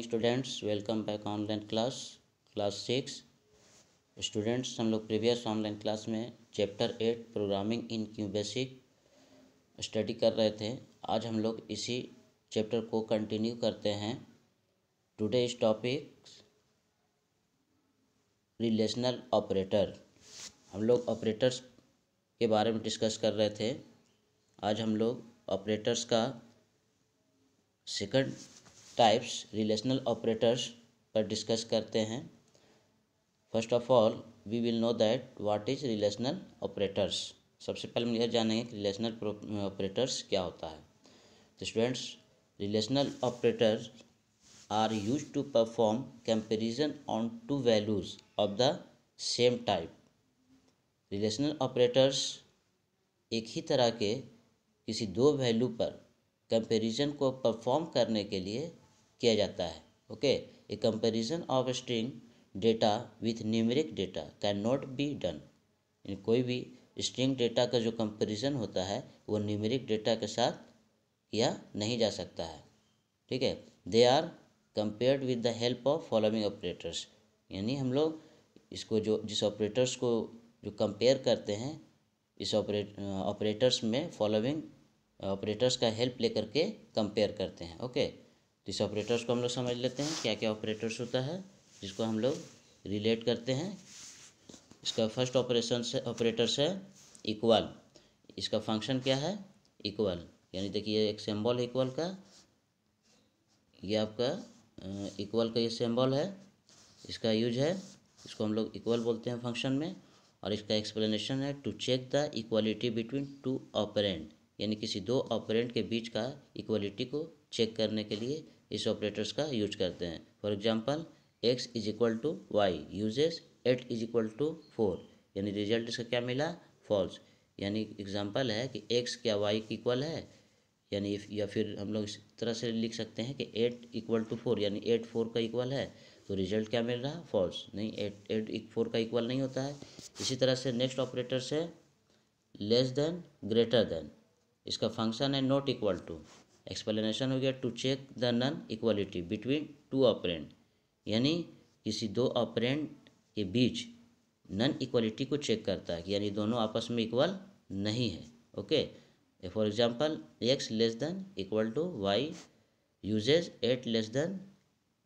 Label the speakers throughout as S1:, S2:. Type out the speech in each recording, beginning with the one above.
S1: Students welcome back online class class six students हम लोग previous online class में chapter eight programming in Q Basic study कर रहे थे आज हम लोग इसी चैप्टर को कंटिन्यू करते हैं टुडे इस टॉपिक रिलेशनल ऑपरेटर हम लोग ऑपरेटर्स के बारे में डिस्कस कर रहे थे आज हम लोग ऑपरेटर्स का सेकंड टाइप्स रिलेशनल ऑपरेटर्स पर डिस्कस करते हैं first of all we will know that what is relational operators सबसे पहले हम यह जानेंगे कि रिलेशनल ऑपरेटर्स क्या होता है तो students relational operators are used to perform comparison on two values of the same type relational operators एक ही तरह के किसी दो वैल्यू पर कंपेरिजन को परफॉर्म करने के लिए किया जाता है okay a comparison of string data with numeric data can not be done कोई भी स्ट्रिंग डेटा का जो कंपेरिजन होता है वो न्यूमेरिक डेटा के साथ किया नहीं जा सकता है ठीक है they are compared with the help of following operators यानी हम लोग इसको जो जिस ऑपरेटर्स को जो कंपेयर करते हैं इस ऑपरेटर्स में फॉलोइंग ऑपरेटर्स का हेल्प लेकर के कंपेयर करते हैं ओके तो इस ऑपरेटर्स को हम लोग समझ लेते हैं क्या क्या ऑपरेटर्स होता है जिसको हम लोग रिलेट करते हैं इसका फर्स्ट ऑपरेशन से ऑपरेटर्स है इक्वल इसका फंक्शन क्या है इक्वल यानी देखिए एक सिंबल है इक्वल का ये आपका इक्वल का ये सिंबल है इसका यूज है इसको हम लोग इक्वल बोलते हैं फंक्शन में और इसका एक्सप्लेनेशन है to check the equality between two operand यानी किसी दो ऑपरेंट के बीच का इक्वालिटी को चेक करने के लिए इस ऑपरेटर्स का यूज करते हैं for example X is equal to Y uses eight is equal to four यानी रिजल्ट इसका क्या मिला फॉल्स यानी एग्जाम्पल है कि एक्स क्या वाई इक्वल है यानी या फिर हम लोग इस तरह से लिख सकते हैं कि एट इक्वल टू फोर यानी एट फोर का इक्वल है तो रिजल्ट क्या मिल रहा है फॉल्स नहीं एट एट फोर का इक्वल नहीं होता है इसी तरह से नेक्स्ट ऑपरेटर से लेस देन ग्रेटर देन इसका फंक्शन है नॉट इक्वल टू एक्सप्लेनेशन हो गया to check the non equality between two operand यानी किसी दो ऑपरेंट के बीच नन इक्वालिटी को चेक करता है यानी दोनों आपस में इक्वल नहीं है okay for example X less than equal to Y uses eight less than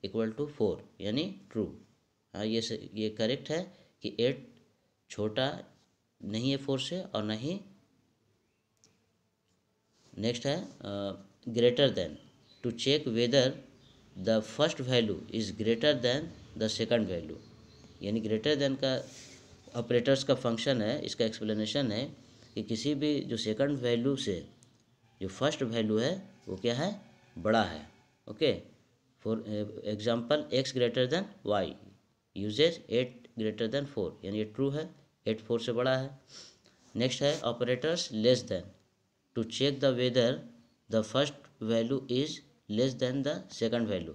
S1: equal to four यानी ट्रू हाँ ये ये करेक्ट है कि एट छोटा नहीं है फोर से और नहीं नेक्स्ट है greater than to check whether the first value is greater than the second value यानी greater than का ऑपरेटर्स का फंक्शन है इसका एक्सप्लेनेशन है कि किसी भी जो सेकंड वैल्यू से जो फर्स्ट वैल्यू है वो क्या है बड़ा है okay for example X greater than Y uses eight greater than four यानी ये ट्रू है एट फोर से बड़ा है नेक्स्ट है operators less than to check the whether the first value is less than the second value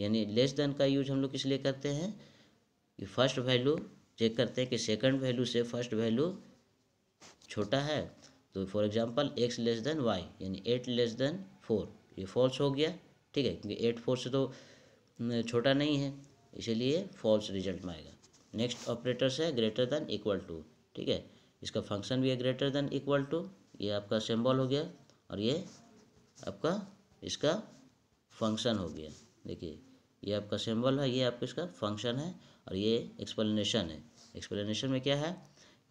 S1: यानी less than का use हम लोग किस लिए करते हैं कि फर्स्ट वैल्यू चेक करते हैं कि सेकंड वैल्यू से फर्स्ट वैल्यू छोटा है तो for example X less than Y यानी एट लेस देन फोर ये फॉल्स हो गया ठीक है क्योंकि एट फोर से तो छोटा नहीं है इसीलिए फॉल्स रिजल्ट में आएगा नेक्स्ट ऑपरेटर्स है ग्रेटर देन इक्वल टू ठीक है इसका फंक्शन भी है ग्रेटर देन इक्वल टू ये आपका सिंबल हो गया और ये आपका इसका फंक्शन हो गया देखिए ये आपका सिंबल है ये आपका इसका फंक्शन है और ये एक्सप्लेनेशन है एक्सप्लेनेशन में क्या है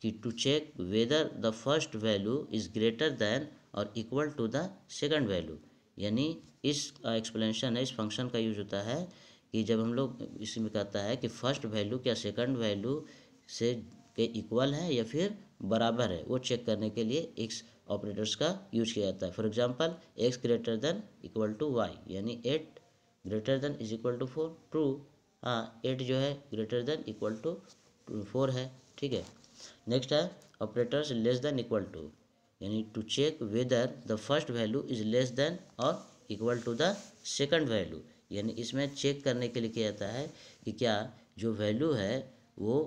S1: कि to check whether the first value is greater than और equal to the second value यानी इस एक्सप्लेनेशन है इस फंक्शन का यूज होता है कि जब हम लोग इसमें कहता है कि फर्स्ट वैल्यू क्या सेकंड वैल्यू से के इक्वल है या फिर बराबर है वो चेक करने के लिए एक ऑपरेटर्स का यूज किया जाता है for example X greater than equal to Y यानी eight greater than is equal to four true हाँ एट जो है greater than equal to four है ठीक है नेक्स्ट है operators less than equal to यानी to check whether the first value is less than और equal to the second value यानी इसमें चेक करने के लिए किया जाता है कि क्या जो वैल्यू है वो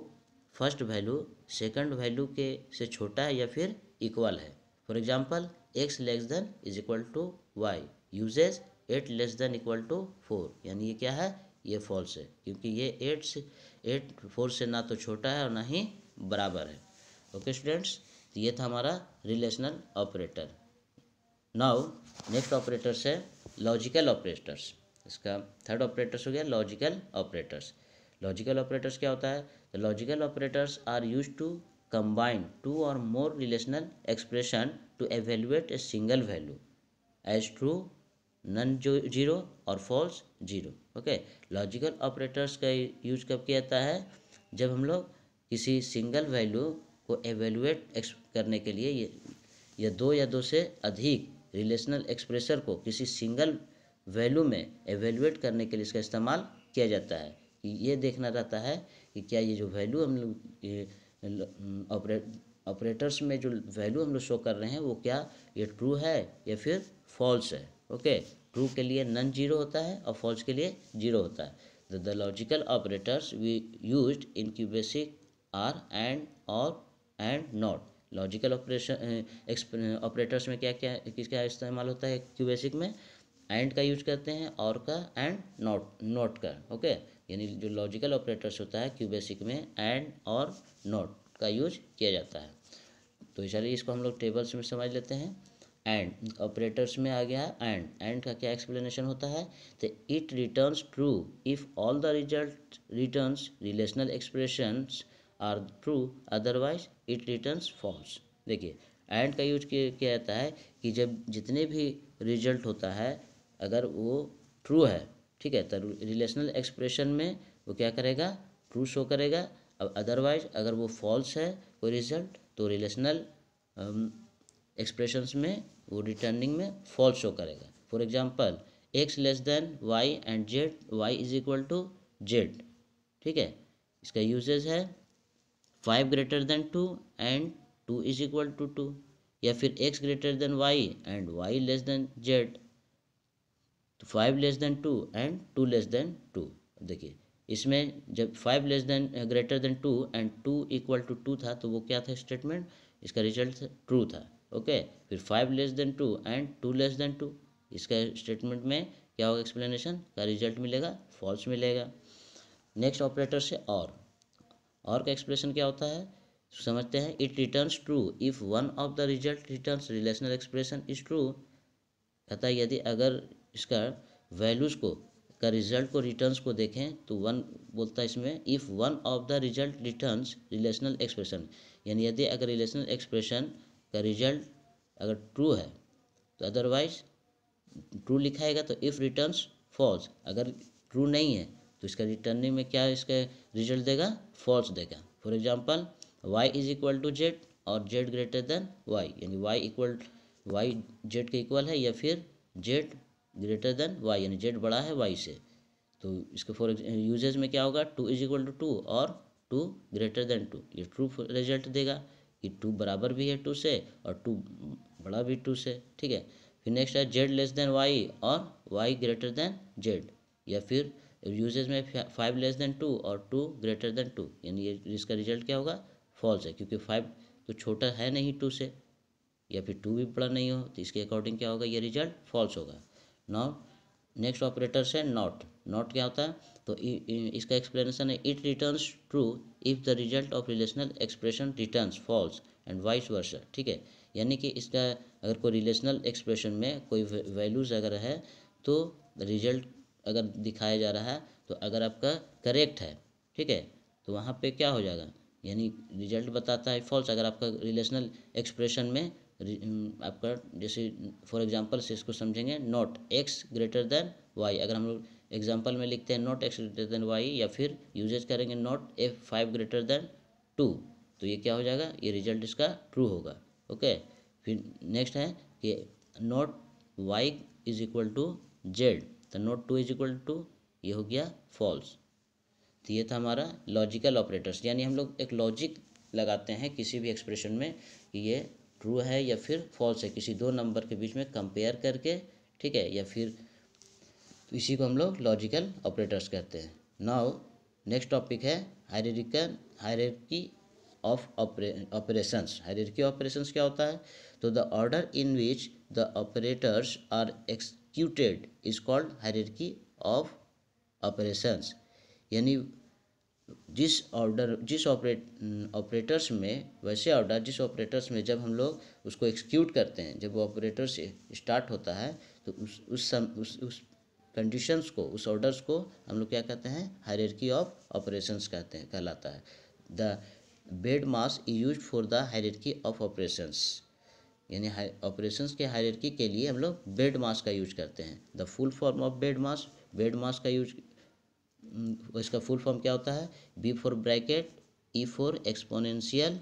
S1: फर्स्ट वैल्यू सेकंड वैल्यू के से छोटा है या फिर इक्वल है for example X less than is equal to Y uses eight less than equal to four यानी ये क्या है ये फॉल्स है क्योंकि ये एट से एट फोर से ना तो छोटा है और ना ही बराबर है ओके स्टूडेंट्स तो ये था हमारा relational operator now next operators है लॉजिकल ऑपरेटर्स इसका थर्ड ऑपरेटर्स हो गया लॉजिकल ऑपरेटर्स लॉजिकल ऑपरेटर्स क्या होता है logical operators are used to combine two or more relational expression to evaluate a single value as true non जो zero or false zero okay logical operators का use कब किया जाता है जब हम लोग किसी सिंगल वैल्यू को एवेलुएट करने के लिए या दो या दो से अधिक रिलेशनल एक्सप्रेसर को किसी सिंगल वैल्यू में एवेलुएट करने के लिए इसका इस्तेमाल किया जाता है ये देखना रहता है कि क्या ये जो वैल्यू हम लोग ऑपरेटर्स में जो वैल्यू हम लोग शो कर रहे हैं वो क्या ये ट्रू है या फिर फॉल्स है ओके ट्रू के लिए नन जीरो होता है और फॉल्स के लिए जीरो होता है the logical operators we use in QBasic are and or and not logical operation operators में क्या क्या किसका इस्तेमाल होता है क्यूबेसिक में एंड का यूज करते हैं और का एंड नॉट नॉट का ओके okay? यानी जो लॉजिकल ऑपरेटर्स होता है क्यू बेसिक में एंड और नॉट का यूज किया जाता है तो इसलिए इसको हम लोग टेबल्स में समझ लेते हैं एंड ऑपरेटर्स में आ गया एंड एंड का क्या एक्सप्लेनेशन होता है तो it returns true if all the result returns relational expressions are true otherwise it returns false देखिए एंड का यूज किया जाता है कि जब जितने भी रिजल्ट होता है अगर वो ट्रू है ठीक है तो रिलेशनल एक्सप्रेशन में वो क्या करेगा ट्रू शो करेगा अब अदरवाइज अगर वो फॉल्स है कोई रिजल्ट तो रिलेशनल एक्सप्रेशंस um, में वो रिटर्निंग में फॉल्स शो करेगा for example X less than Y and Z Y is equal to Z ठीक है इसका यूजेज है five greater than two and two is equal to two या फिर X greater than Y and Y less than Z तो five less than two and two less than two देखिए इसमें जब five less than greater than two and two equal to to था तो वो क्या था स्टेटमेंट इसका रिजल्ट ट्रू था ओके फिर five less than two and two less than two इसका स्टेटमेंट में क्या होगा एक्सप्लेनेशन का रिजल्ट मिलेगा फॉल्स मिलेगा नेक्स्ट ऑपरेटर से और और का एक्सप्रेशन क्या होता है समझते हैं it returns true if one of the result returns relational expression is true कहता है यदि अगर इसका वैल्यूज़ को का रिजल्ट को रिटर्न्स को देखें तो वन बोलता है इसमें if one of the result returns relational expression यानी यदि अगर रिलेशनल एक्सप्रेशन का रिजल्ट अगर ट्रू है तो अदरवाइज ट्रू लिखाएगा तो इफ़ रिटर्न्स फॉल्स अगर ट्रू नहीं है तो इसका रिटर्निंग में क्या इसका रिजल्ट देगा फॉल्स देगा for example Y is equal to Z or Z greater than Y यानी वाई इक्वल वाई जेड के इक्वल है या फिर जेड ग्रेटर देन वाई यानी जेड बड़ा है वाई से तो इसके फॉर यूजेज में क्या होगा two is equal to two or two greater than two ये ट्रू रिजल्ट देगा कि टू बराबर भी है टू से और टू बड़ा भी टू से ठीक है फिर नेक्स्ट है Z less than Y or Y greater than Z या फिर यूजेज में five less than two or two greater than two यानी ये इसका रिजल्ट क्या होगा फॉल्स है क्योंकि फाइव तो छोटा है नहीं टू से या फिर टू भी बड़ा नहीं हो तो इसके अकॉर्डिंग क्या होगा ये रिजल्ट फॉल्स होगा नाउ नेक्स्ट ऑपरेटर है नॉट नॉट क्या होता है तो इसका एक्सप्लेनेशन है it returns true if the result of relational expression returns false and vice versa ठीक है यानी कि इसका अगर कोई रिलेशनल एक्सप्रेशन में कोई वैल्यूज़ अगर है तो रिजल्ट अगर दिखाया जा रहा है तो अगर आपका करेक्ट है ठीक है तो वहाँ पे क्या हो जाएगा यानी रिजल्ट बताता है फॉल्स अगर आपका रिलेशनल एक्सप्रेशन में आपका जैसे फॉर एग्जांपल से इसको समझेंगे not X greater than Y अगर हम लोग एग्जाम्पल में लिखते हैं not X greater than Y या फिर यूजेज करेंगे not F five greater than two तो ये क्या हो जाएगा ये रिजल्ट इसका ट्रू होगा ओके फिर नेक्स्ट है कि not Y is equal to Z तो not two is equal to ये हो गया फॉल्स तो ये था हमारा लॉजिकल ऑपरेटर्स यानी हम लोग एक लॉजिक लगाते हैं किसी भी एक्सप्रेशन में कि ये ट्रू है या फिर फॉल्स है किसी दो नंबर के बीच में कंपेयर करके ठीक है या फिर तो इसी को हम लोग लॉजिकल ऑपरेटर्स कहते हैं नाउ नेक्स्ट टॉपिक है hierarchical hierarchy of operations hierarchy operations क्या होता है तो the order in which the operators are executed is called hierarchy of operations यानी जिस ऑर्डर जिस ऑपरेट ऑपरेटर्स में वैसे ऑर्डर जिस ऑपरेटर्स में जब हम लोग उसको एक्सक्यूट करते हैं जब वो ऑपरेटर्स स्टार्ट होता है तो उस उस सम उस उस कंडीशंस को उस ऑर्डर्स को हम लोग क्या कहते हैं हायरकी ऑफ ऑपरेशंस कहते हैं कहलाता है the BEDMAS used for the hierarchy of operations यानी ऑपरेशंस के हायरकी के लिए हम लोग बेड मास का यूज करते हैं the full form of BEDMAS BEDMAS का यूज इसका फुल फॉर्म क्या होता है B for bracket E for exponential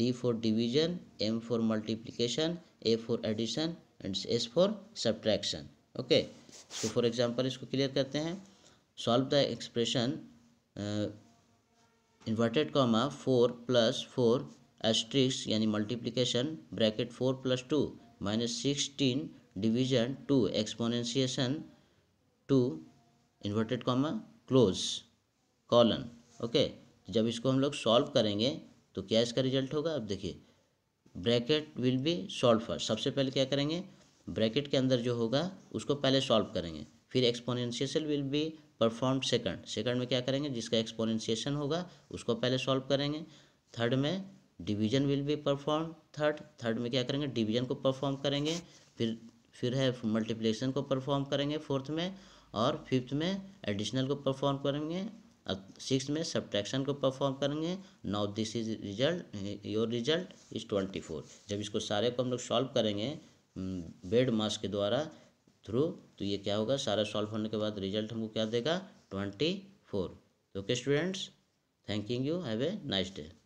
S1: D for division M for multiplication A for addition and S for subtraction okay so for example इसको clear करते हैं solve the expression inverted comma four plus four asterisk यानी multiplication bracket four plus two minus sixteen division two exponentiation two inverted comma close colon okay तो जब इसको हम लोग solve करेंगे तो क्या इसका रिजल्ट होगा अब देखिए bracket will be solve first सबसे पहले क्या करेंगे ब्रैकेट के अंदर जो होगा उसको पहले सॉल्व करेंगे फिर exponential will be perform second second में क्या करेंगे जिसका एक्सपोनेंशिएशन होगा उसको पहले सॉल्व करेंगे थर्ड में division will be perform third third में क्या करेंगे डिवीजन को परफॉर्म करेंगे फिर फिर है मल्टीप्लिकेशन को परफॉर्म करेंगे फोर्थ में और फिफ्थ में एडिशनल को परफॉर्म करेंगे सिक्स में सब्ट्रैक्शन को परफॉर्म करेंगे now this is result your result is twenty four जब इसको सारे को हम लोग सॉल्व करेंगे बेड हम्म, मास के द्वारा थ्रू तो ये क्या होगा सारा सॉल्व होने के बाद रिजल्ट हमको क्या देगा twenty four okay students thank you have a nice day